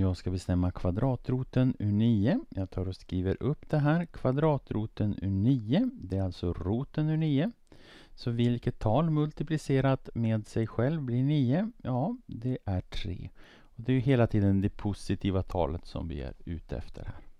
Jag ska bestämma kvadratroten ur 9. Jag tar och skriver upp det här. Kvadratroten ur 9, det är alltså roten ur 9. Så vilket tal multiplicerat med sig själv blir 9? Ja, det är 3. Och det är hela tiden det positiva talet som vi är ute efter här.